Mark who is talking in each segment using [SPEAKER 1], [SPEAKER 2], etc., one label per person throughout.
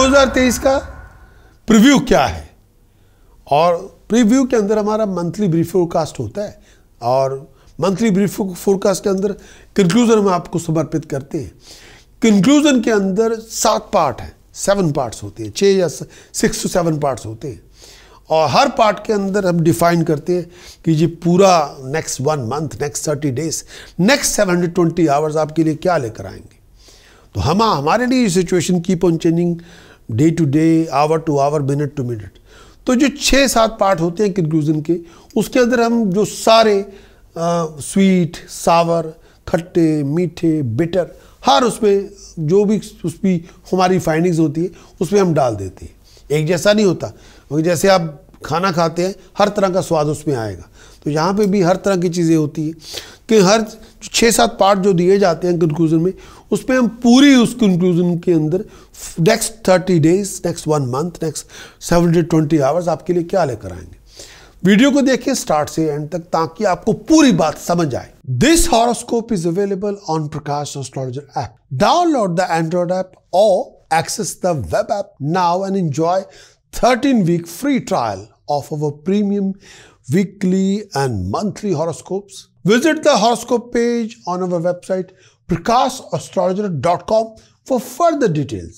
[SPEAKER 1] 2023 का प्रीव्यू क्या है और प्रीव्यू के अंदर हमारा मंथली ब्रीफ फोरकास्ट होता है और मंथली ब्रीफ फोरकास्ट के अंदर कंक्लूजन हम आपको समर्पित करते हैं कंक्लूजन के अंदर सात पार्ट हैं सेवन पार्ट्स होते हैं छः या सिक्स टू सेवन पार्ट्स होते हैं और हर पार्ट के अंदर हम डिफाइन करते हैं कि ये पूरा next one month next thirty days next seven hundred twenty hours आपके लिए क्या लेकर आएंगे तो हम हमारे लिए situation keep on changing day to day hour to hour minute to minute तो जो छः सात पार्ट होते हैं कंक्लूजन के उसके अंदर हम जो सारे आ, स्वीट सावर खट्टे मीठे बिटर हर उसमें जो भी उसकी हमारी फाइंडिंग्स होती है उसमें हम डाल देते हैं एक जैसा नहीं होता क्योंकि जैसे आप खाना खाते हैं हर तरह का स्वाद उसमें आएगा तो यहाँ पे भी हर तरह की चीज़ें होती है कि हर छः सात पार्ट जो दिए जाते हैं कंक्लूजन में उस पर हम पूरी उस कंक्लूजन के अंदर next thirty days next one month next seven hundred twenty hours आपके लिए क्या लेकर आएंगे वीडियो को देखिए स्टार्ट से एंड तक ताकि आपको पूरी बात समझ आए this horoscope is available on Prakash astrologer app download the Android app और access the web app now and enjoy thirteen week free trial of our premium weekly and monthly horoscopes visit the horoscope page on our website Prakash dot com for further details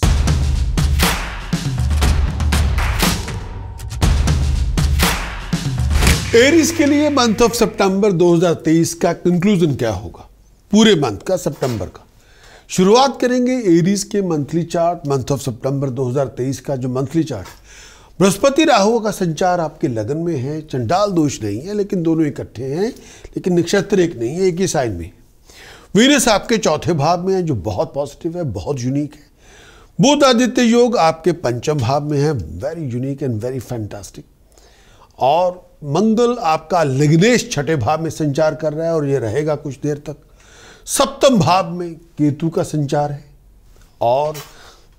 [SPEAKER 1] Aries के लिए month of सितंबर 2023 का conclusion क्या होगा पूरे month का सितंबर का शुरुआत करेंगे एरिस के मंथली चार्ट मंथ ऑफ सितंबर 2023 का जो मंथली चार्ट बृहस्पति राहु का संचार आपके लगन में है चंडाल दोष नहीं है लेकिन दोनों इकट्ठे हैं लेकिन नक्षत्र एक नहीं है एक ही साइन में वीरस आपके चौथे भाव में है जो बहुत पॉजिटिव है बहुत यूनिक है बुद्ध आदित्य योग आपके पंचम भाव में है very unique and very fantastic और मंगल आपका लग्नेश छठे भाव में संचार कर रहा है और ये रहेगा कुछ देर तक सप्तम भाव में केतु का संचार है और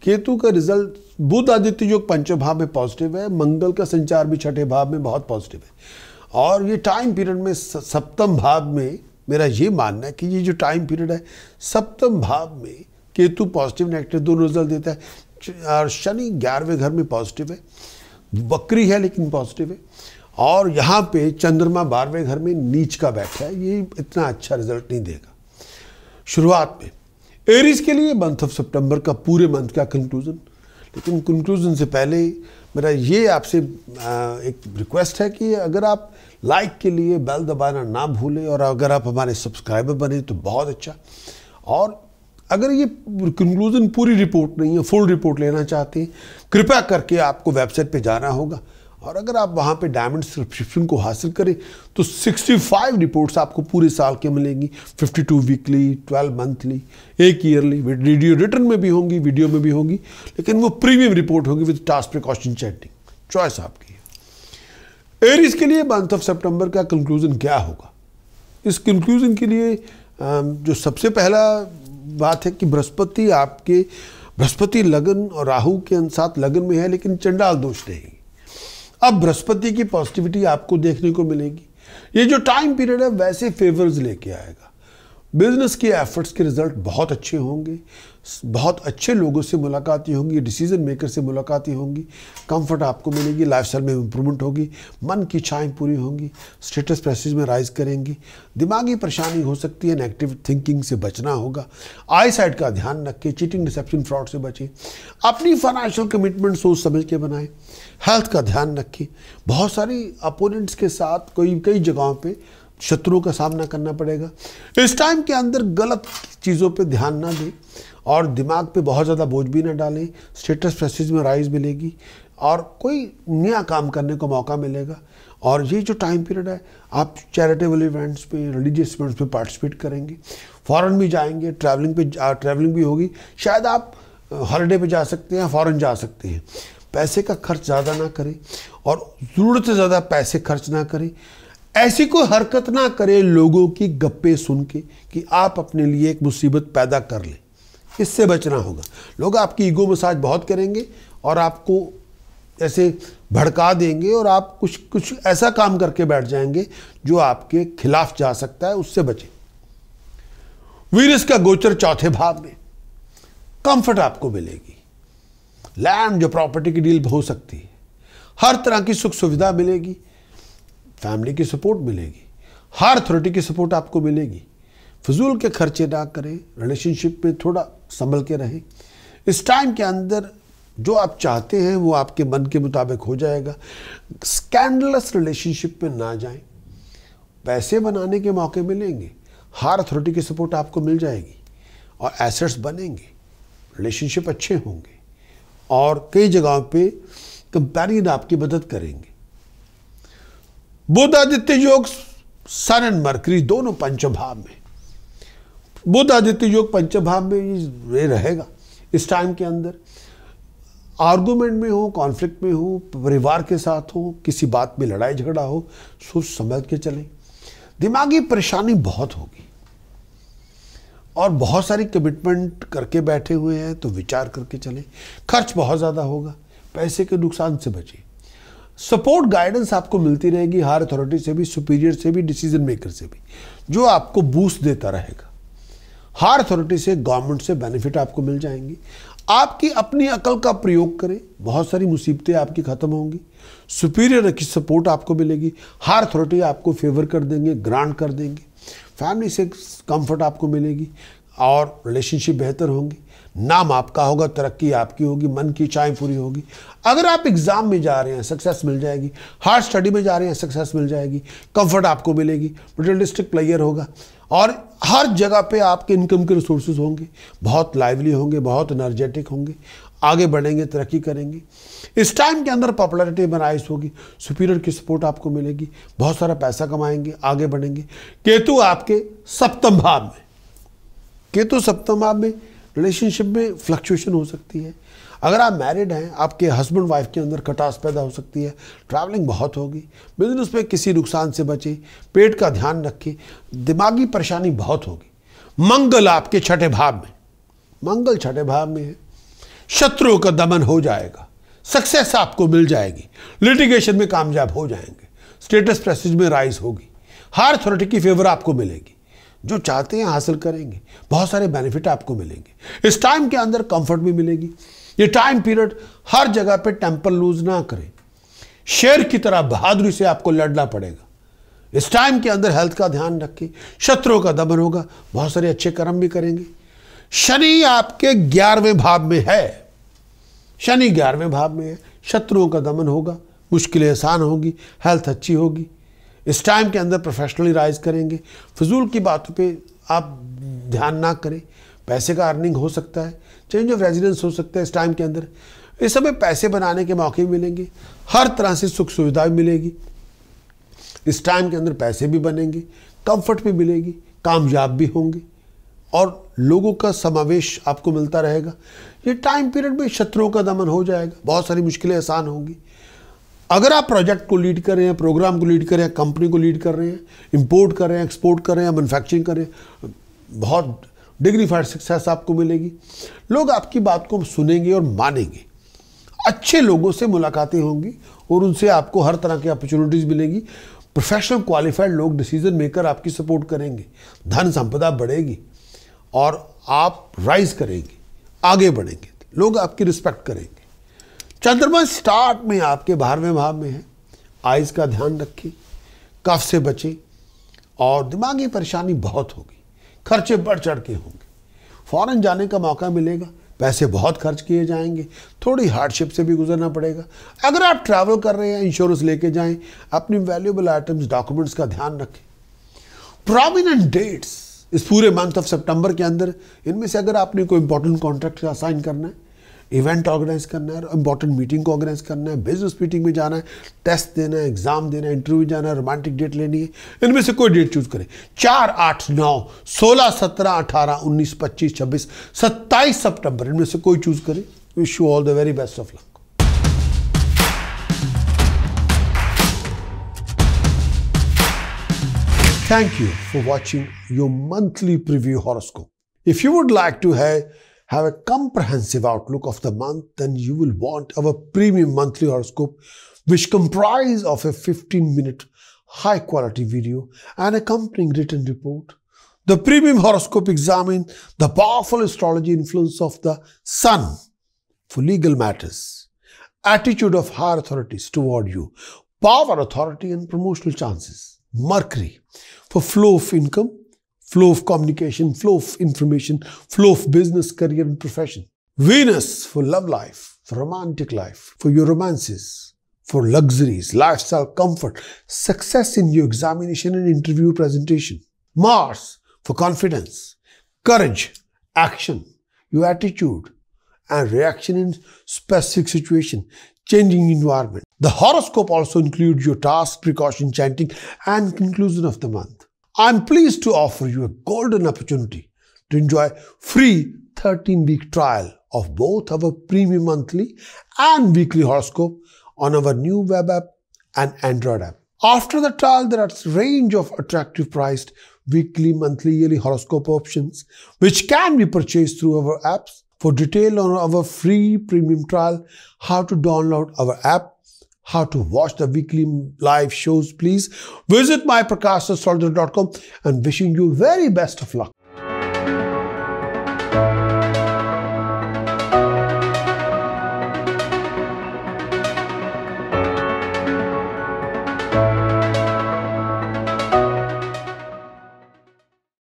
[SPEAKER 1] केतु का रिजल्ट बुद्ध आदित्य योग पंचम भाव में पॉजिटिव है मंगल का संचार भी छठे भाव में बहुत पॉजिटिव है और ये टाइम पीरियड में सप्तम भाव में मेरा ये मानना है कि ये जो टाइम पीरियड है सप्तम भाव में केतु पॉजिटिव नेगेटिव दोनों रिजल्ट देता है और शनि ग्यारहवें घर में पॉजिटिव है बकरी है लेकिन पॉजिटिव है और यहाँ पे चंद्रमा बारहवें घर में नीच का बैठा है ये इतना अच्छा रिजल्ट नहीं देगा शुरुआत में एरिस के लिए मंथ ऑफ सितंबर का पूरे मंथ का कंक्लूजन लेकिन तो कंक्लूजन से पहले मेरा ये आपसे एक रिक्वेस्ट है कि अगर आप लाइक के लिए बेल दबाना ना भूलें और अगर आप हमारे सब्सक्राइबर बने तो बहुत अच्छा और अगर ये कंक्लूजन पूरी रिपोर्ट नहीं है फुल रिपोर्ट लेना चाहते हैं कृपया करके आपको वेबसाइट पे जाना होगा और अगर आप वहाँ पे डायमंड सब्सक्रिप्शन को हासिल करें तो 65 रिपोर्ट्स आपको पूरे साल के मिलेंगी 52 वीकली 12 मंथली एक ईयरली वीडियो रिटर्न में भी होंगी वीडियो में भी होंगी लेकिन वो प्रीमियम रिपोर्ट होगी with task precaution chatting choice आपकी है एरिस के लिए मंथ ऑफ सेप्टेम्बर का कंक्लूजन क्या होगा इस कंक्लूजन के लिए जो सबसे पहला बात है कि बृहस्पति आपके बृहस्पति लगन और राहू के साथ लगन में है लेकिन चंडाल दोष रहेगी अब बृहस्पति की पॉजिटिविटी आपको देखने को मिलेगी ये जो टाइम पीरियड है वैसे फेवर्स लेके आएगा बिजनेस के एफर्ट्स के रिजल्ट बहुत अच्छे होंगे बहुत अच्छे लोगों से मुलाकातें होंगी डिसीजन मेकर से मुलाकातें होंगी कंफर्ट आपको मिलेगी लाइफ में इम्प्रूवमेंट होगी मन की इच्छाएँ पूरी होंगी स्टेटस प्रेसिज में राइज करेंगी दिमागी परेशानी हो सकती है नेगेटिव थिंकिंग से बचना होगा आई साइड का ध्यान रखें चीटिंग डिसेप्शन फ्रॉड से बचें अपनी फाइनेंशियल कमिटमेंट सोच समझ के बनाएं हेल्थ का ध्यान रखें बहुत सारी अपोनेंट्स के साथ कोई कई जगहों पर शत्रुओं का सामना करना पड़ेगा इस टाइम के अंदर गलत चीज़ों पे ध्यान ना दें और दिमाग पे बहुत ज़्यादा बोझ भी ना डालें स्टेटस प्रेसिस में राइज मिलेगी और कोई नया काम करने को मौका मिलेगा और ये जो टाइम पीरियड है आप चैरिटेबल इवेंट्स पे रिलीजियस इवेंट्स पे पार्टिसिपेट करेंगे फ़ॉरन भी जाएंगे ट्रैवलिंग पे ट्रैवलिंग भी होगी शायद आप हॉलीडे पे जा सकते हैं फ़ॉरन जा सकते हैं पैसे का खर्च ज़्यादा ना करें और ज़रूरत से ज़्यादा पैसे खर्च ना करें ऐसी कोई हरकत ना करे लोगों की गप्पे सुन के कि आप अपने लिए एक मुसीबत पैदा कर लें इससे बचना होगा लोग आपकी ईगो मसाज बहुत करेंगे और आपको ऐसे भड़का देंगे और आप कुछ कुछ ऐसा काम करके बैठ जाएंगे जो आपके खिलाफ जा सकता है उससे बचें वीरस का गोचर चौथे भाव में कंफर्ट आपको मिलेगी लैंड जो प्रॉपर्टी की डील हो सकती है हर तरह की सुख सुविधा मिलेगी फैमिली की सपोर्ट मिलेगी हर अथॉरिटी की सपोर्ट आपको मिलेगी फजूल के खर्चे ना करें रिलेशनशिप में थोड़ा संभल के रहें इस टाइम के अंदर जो आप चाहते हैं वो आपके मन के मुताबिक हो जाएगा स्कैंडलस रिलेशनशिप में ना जाएं पैसे बनाने के मौके मिलेंगे हार अथॉरिटी की सपोर्ट आपको मिल जाएगी और एसेट्स बनेंगे रिलेशनशिप अच्छे होंगे और कई जगहों पे कंपेरिजन आपकी मदद करेंगे बुध आदित्य योग सन एंड मरकरी दोनों पंचभाव में बुध आदित्य योग पंचभाव में ये रहेगा इस टाइम के अंदर आर्गूमेंट में हो कॉन्फ्लिक्ट में हो परिवार के साथ हो किसी बात में लड़ाई झगड़ा हो सोच समझ के चले दिमागी परेशानी बहुत होगी और बहुत सारी कमिटमेंट करके बैठे हुए हैं तो विचार करके चले खर्च बहुत ज़्यादा होगा पैसे के नुकसान से बचें सपोर्ट गाइडेंस आपको मिलती रहेगी हायर अथॉरिटी से भी सुपीरियर से भी डिसीजन मेकर से भी जो आपको बूस्ट देता रहेगा हायर अथॉरिटी से गवर्नमेंट से बेनिफिट आपको मिल जाएंगे आपकी अपनी अकल का प्रयोग करें बहुत सारी मुसीबतें आपकी ख़त्म होंगी सुपीरियर की सपोर्ट आपको मिलेगी हायर अथॉरिटी आपको फेवर कर देंगे ग्रांट कर देंगे फैमिली से कंफर्ट आपको मिलेगी और रिलेशनशिप बेहतर होंगी नाम आपका होगा तरक्की आपकी होगी मन की इच्छाएं पूरी होगी अगर आप एग्ज़ाम में जा रहे हैं सक्सेस मिल जाएगी हार्ड स्टडी में जा रहे हैं सक्सेस मिल जाएगी कंफर्ट आपको मिलेगी मटेरियलिस्टिक प्लेयर होगा और हर जगह पे आपके इनकम के रिसोर्सेज होंगे बहुत लाइवली होंगे बहुत एनर्जेटिक होंगे आगे बढ़ेंगे तरक्की करेंगे इस टाइम के अंदर पॉपुलरिटी बनाइस होगी सुपीरियर की सपोर्ट आपको मिलेगी बहुत सारा पैसा कमाएंगे आगे बढ़ेंगे केतु आपके सप्तम भाव में केतु सप्तम भाव में रिलेशनशिप में फ्लक्चुएशन हो सकती है अगर आप मैरिड हैं आपके हस्बैंड वाइफ के अंदर खटास पैदा हो सकती है ट्रैवलिंग बहुत होगी बिजनेस में किसी नुकसान से बचे पेट का ध्यान रखें दिमागी परेशानी बहुत होगी मंगल आपके छठे भाव में मंगल छठे भाव में है शत्रुओं का दमन हो जाएगा सक्सेस आपको मिल जाएगी लिटिगेशन में कामयाब हो जाएंगे स्टेटस प्रेसिज में राइज होगी हार अथॉरिटी की फेवर आपको मिलेगी जो चाहते हैं हासिल करेंगे बहुत सारे बेनिफिट आपको मिलेंगे इस टाइम के अंदर कंफर्ट भी मिलेगी ये टाइम पीरियड हर जगह पे टेम्पर लूज ना करें शेर की तरह बहादुरी से आपको लड़ना पड़ेगा इस टाइम के अंदर हेल्थ का ध्यान रखें शत्रुओं का दमन होगा बहुत सारे अच्छे कर्म भी करेंगे शनि आपके ग्यारहवें भाव में है शनि ग्यारहवें भाव में है शत्रुओं का दमन होगा मुश्किलें आसान होंगी हेल्थ अच्छी होगी इस टाइम के अंदर प्रोफेशनली राइज करेंगे फजूल की बातों पे आप ध्यान ना करें पैसे का अर्निंग हो सकता है चेंज ऑफ रेजिडेंस हो सकता है इस टाइम के अंदर इस समय पैसे बनाने के मौके मिलेंगे हर तरह से सुख सुविधा मिलेगी इस टाइम के अंदर पैसे भी बनेंगे कंफर्ट भी मिलेगी कामयाब भी होंगे और लोगों का समावेश आपको मिलता रहेगा ये टाइम पीरियड में शत्रुओं का दमन हो जाएगा बहुत सारी मुश्किलें आसान होंगी अगर आप प्रोजेक्ट को लीड कर रहे हैं प्रोग्राम को लीड कर रहे हैं कंपनी को लीड कर रहे हैं इंपोर्ट कर रहे हैं एक्सपोर्ट कर रहे हैं मैनुफैक्चरिंग कर रहे हैं बहुत डिग्रीफाइड सक्सेस आपको मिलेगी लोग आपकी बात को सुनेंगे और मानेंगे अच्छे लोगों से मुलाकातें होंगी और उनसे आपको हर तरह की अपॉर्चुनिटीज़ मिलेंगी प्रोफेशनल क्वालिफाइड लोग डिसीजन मेकर आपकी सपोर्ट करेंगे धन संपदा बढ़ेगी और आप राइज करेंगे आगे बढ़ेंगे लोग आपकी रिस्पेक्ट करेंगे चंद्रमा स्टार्ट में आपके बारहवें भाव में है आइज का ध्यान रखें कफ से बचें और दिमागी परेशानी बहुत होगी खर्चे बढ़ चढ़ के होंगे फ़ौरन जाने का मौका मिलेगा पैसे बहुत खर्च किए जाएंगे थोड़ी हार्डशिप से भी गुजरना पड़ेगा अगर आप ट्रैवल कर रहे हैं इंश्योरेंस लेके जाएं अपनी वैल्यूबल आइटम्स डॉक्यूमेंट्स का ध्यान रखें प्रोमिनेंट डेट्स इस पूरे मंथ ऑफ सितंबर के अंदर इनमें से अगर आपने कोई इंपॉर्टेंट कॉन्ट्रैक्ट का साइन करना है इवेंट ऑर्गेनाइज करना है इंपॉर्टेंट मीटिंग को ऑर्गेनाइज करना है बिजनेस मीटिंग में जाना है टेस्ट देना है एग्जाम देना है इंटरव्यू जाना है रोमांटिक डेट लेनी है इनमें से कोई डेट चूज करें चार आठ नौ सोलह सत्रह अठारह उन्नीस पच्चीस छब्बीस सत्ताईस सितंबर इनमें से कोई चूज करें wish you all the very best of luck thank you for watching your monthly preview horoscope if you would like to have have a comprehensive outlook of the month, then you will want our premium monthly horoscope, which comprise of a 15-minute high-quality video and accompanying written report. The premium horoscope examines the powerful astrology influence of the sun for legal matters, attitude of higher authorities toward you, power, authority, and promotional chances. Mercury for flow of income, flow of communication, flow of information, flow of business, career, and profession. Venus for love life, for romantic life, for your romances, for luxuries, lifestyle, comfort, success in your examination and interview presentation. Mars for confidence, courage, action, your attitude and reaction in specific situation, changing environment. The horoscope also includes your task, precaution, chanting and conclusion of the month. I'm pleased to offer you a golden opportunity to enjoy free 13-week trial of both our premium monthly and weekly horoscope on our new web app and Android app. After the trial, there are a range of attractive priced weekly, monthly, yearly horoscope options, which can be purchased through our apps. For detail on our free premium trial, how to download our app, how to watch the weekly live shows, please visit myprakasasolder.com and wishing you very best of luck.